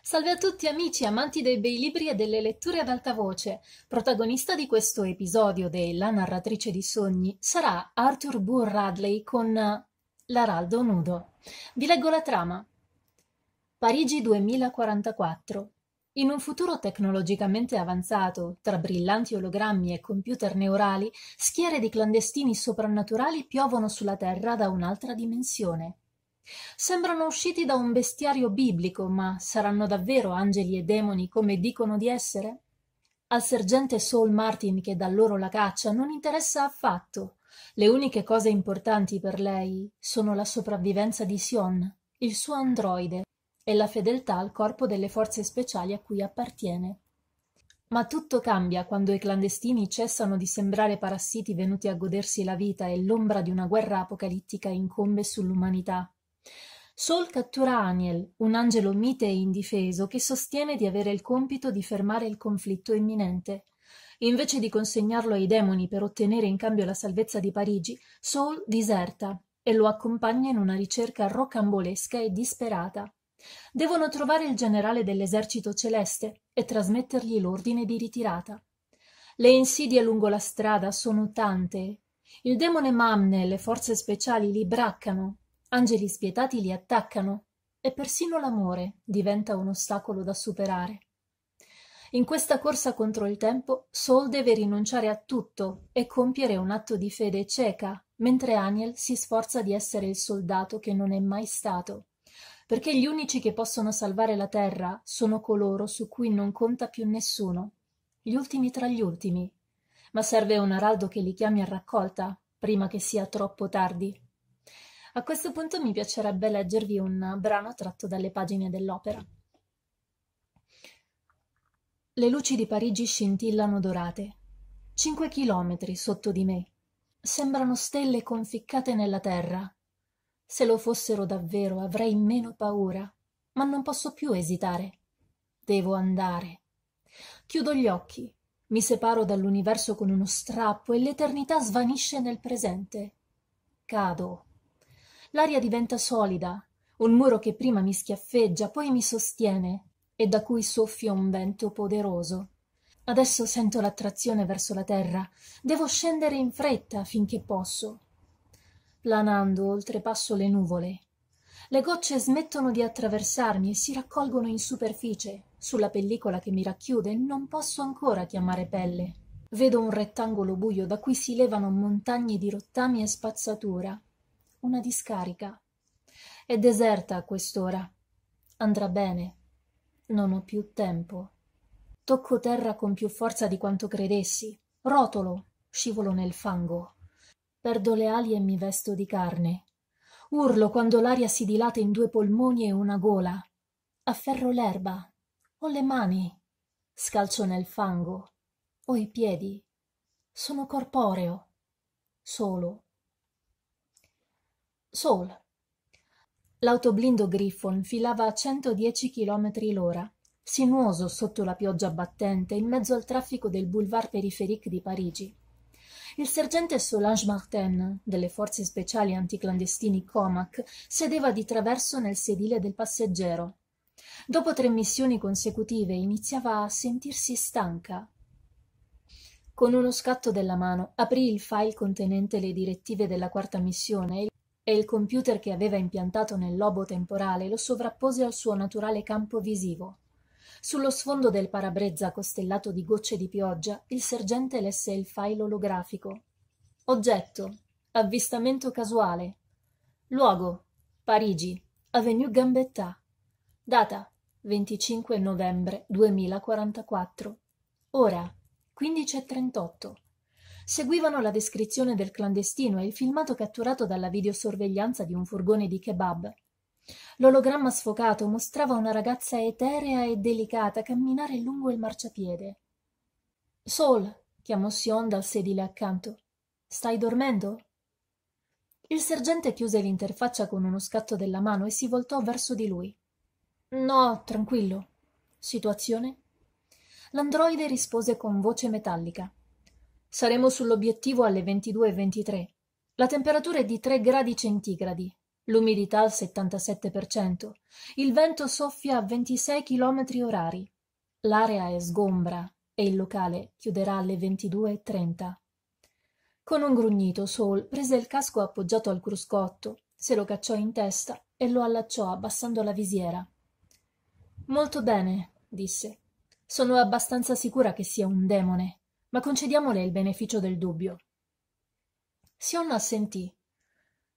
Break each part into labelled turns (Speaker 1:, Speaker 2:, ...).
Speaker 1: Salve a tutti amici amanti dei bei libri e delle letture ad alta voce. Protagonista di questo episodio della narratrice di sogni sarà Arthur Burr Radley con L'araldo nudo. Vi leggo la trama. Parigi 2044. In un futuro tecnologicamente avanzato, tra brillanti ologrammi e computer neurali, schiere di clandestini soprannaturali piovono sulla Terra da un'altra dimensione. Sembrano usciti da un bestiario biblico, ma saranno davvero angeli e demoni come dicono di essere? Al sergente Saul Martin, che dà loro la caccia, non interessa affatto. Le uniche cose importanti per lei sono la sopravvivenza di Sion, il suo androide, e la fedeltà al corpo delle forze speciali a cui appartiene. Ma tutto cambia quando i clandestini cessano di sembrare parassiti venuti a godersi la vita e l'ombra di una guerra apocalittica incombe sull'umanità. Saul cattura Aniel, un angelo mite e indifeso che sostiene di avere il compito di fermare il conflitto imminente. Invece di consegnarlo ai demoni per ottenere in cambio la salvezza di Parigi, Saul diserta e lo accompagna in una ricerca rocambolesca e disperata. Devono trovare il generale dell'esercito celeste e trasmettergli l'ordine di ritirata. Le insidie lungo la strada sono tante. Il demone Mamne e le forze speciali li braccano Angeli spietati li attaccano e persino l'amore diventa un ostacolo da superare. In questa corsa contro il tempo, Saul deve rinunciare a tutto e compiere un atto di fede cieca, mentre Aniel si sforza di essere il soldato che non è mai stato, perché gli unici che possono salvare la terra sono coloro su cui non conta più nessuno, gli ultimi tra gli ultimi. Ma serve un araldo che li chiami a raccolta prima che sia troppo tardi. A questo punto mi piacerebbe leggervi un brano tratto dalle pagine dell'opera. Le luci di Parigi scintillano dorate. Cinque chilometri sotto di me. Sembrano stelle conficcate nella terra. Se lo fossero davvero avrei meno paura, ma non posso più esitare. Devo andare. Chiudo gli occhi, mi separo dall'universo con uno strappo e l'eternità svanisce nel presente. Cado l'aria diventa solida, un muro che prima mi schiaffeggia, poi mi sostiene e da cui soffia un vento poderoso. Adesso sento l'attrazione verso la terra. Devo scendere in fretta finché posso. Planando oltrepasso le nuvole. Le gocce smettono di attraversarmi e si raccolgono in superficie. Sulla pellicola che mi racchiude non posso ancora chiamare pelle. Vedo un rettangolo buio da cui si levano montagne di rottami e spazzatura una discarica. È deserta a quest'ora. Andrà bene. Non ho più tempo. Tocco terra con più forza di quanto credessi. Rotolo, scivolo nel fango. Perdo le ali e mi vesto di carne. Urlo quando l'aria si dilata in due polmoni e una gola. Afferro l'erba. Ho le mani. Scalcio nel fango. Ho i piedi. Sono corporeo. Solo Saul. L'autoblindo Griffon filava a 110 chilometri l'ora, sinuoso sotto la pioggia battente in mezzo al traffico del boulevard périphérique di Parigi. Il sergente Solange Martin, delle forze speciali anticlandestini Comac, sedeva di traverso nel sedile del passeggero. Dopo tre missioni consecutive iniziava a sentirsi stanca. Con uno scatto della mano aprì il file contenente le direttive della quarta missione e e il computer che aveva impiantato nel lobo temporale lo sovrappose al suo naturale campo visivo. Sullo sfondo del parabrezza costellato di gocce di pioggia, il sergente lesse il file olografico. Oggetto. Avvistamento casuale. Luogo. Parigi. Avenue Gambetta. Data. 25 novembre 2044. Ora. 15.38. Seguivano la descrizione del clandestino e il filmato catturato dalla videosorveglianza di un furgone di kebab. L'ologramma sfocato mostrava una ragazza eterea e delicata camminare lungo il marciapiede. Sol, chiamò Sion dal sedile accanto. Stai dormendo? Il sergente chiuse l'interfaccia con uno scatto della mano e si voltò verso di lui. No, tranquillo. Situazione? L'androide rispose con voce metallica. Saremo sull'obiettivo alle 22.23. La temperatura è di 3 gradi centigradi, l'umidità al 77%, il vento soffia a 26 km orari. L'area è sgombra e il locale chiuderà alle 22.30. Con un grugnito, Saul prese il casco appoggiato al cruscotto, se lo cacciò in testa e lo allacciò abbassando la visiera. Molto bene, disse. Sono abbastanza sicura che sia un demone ma concediamole il beneficio del dubbio. Sion assentì.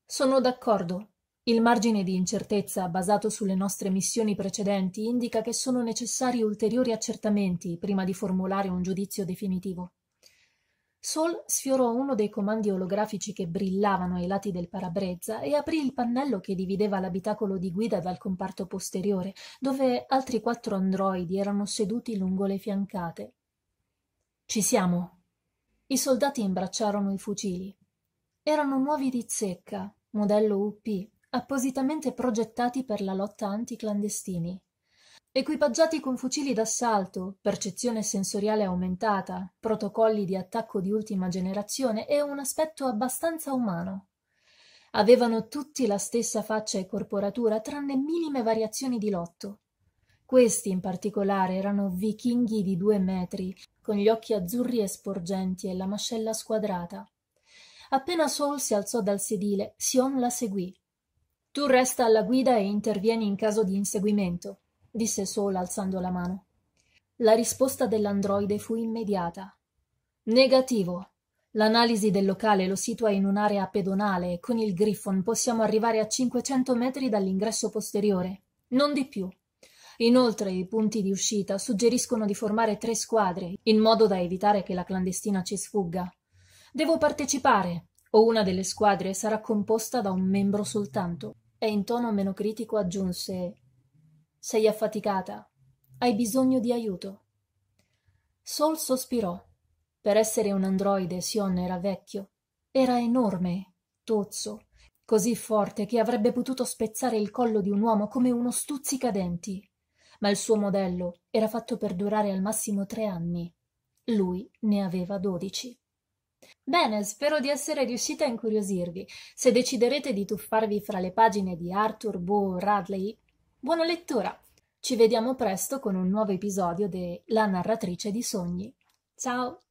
Speaker 1: Sono d'accordo. Il margine di incertezza basato sulle nostre missioni precedenti indica che sono necessari ulteriori accertamenti prima di formulare un giudizio definitivo. Sol sfiorò uno dei comandi olografici che brillavano ai lati del parabrezza e aprì il pannello che divideva l'abitacolo di guida dal comparto posteriore, dove altri quattro androidi erano seduti lungo le fiancate. Ci siamo. I soldati imbracciarono i fucili. Erano nuovi di zecca, modello UP, appositamente progettati per la lotta anticlandestini. Equipaggiati con fucili d'assalto, percezione sensoriale aumentata, protocolli di attacco di ultima generazione e un aspetto abbastanza umano. Avevano tutti la stessa faccia e corporatura, tranne minime variazioni di lotto. Questi in particolare erano vichinghi di due metri, con gli occhi azzurri e sporgenti e la mascella squadrata. Appena Saul si alzò dal sedile, Sion la seguì. Tu resta alla guida e intervieni in caso di inseguimento, disse Saul alzando la mano. La risposta dell'androide fu immediata. Negativo. L'analisi del locale lo situa in un'area pedonale e con il Griffon possiamo arrivare a 500 metri dall'ingresso posteriore, non di più. Inoltre i punti di uscita suggeriscono di formare tre squadre, in modo da evitare che la clandestina ci sfugga. Devo partecipare, o una delle squadre sarà composta da un membro soltanto. E in tono meno critico aggiunse Sei affaticata, hai bisogno di aiuto. Sol sospirò. Per essere un androide, Sion era vecchio. Era enorme, tozzo, così forte che avrebbe potuto spezzare il collo di un uomo come uno stuzzicadenti ma il suo modello era fatto per durare al massimo tre anni. Lui ne aveva dodici. Bene, spero di essere riuscita a incuriosirvi. Se deciderete di tuffarvi fra le pagine di Arthur Bow Radley, buona lettura! Ci vediamo presto con un nuovo episodio de La narratrice di sogni. Ciao!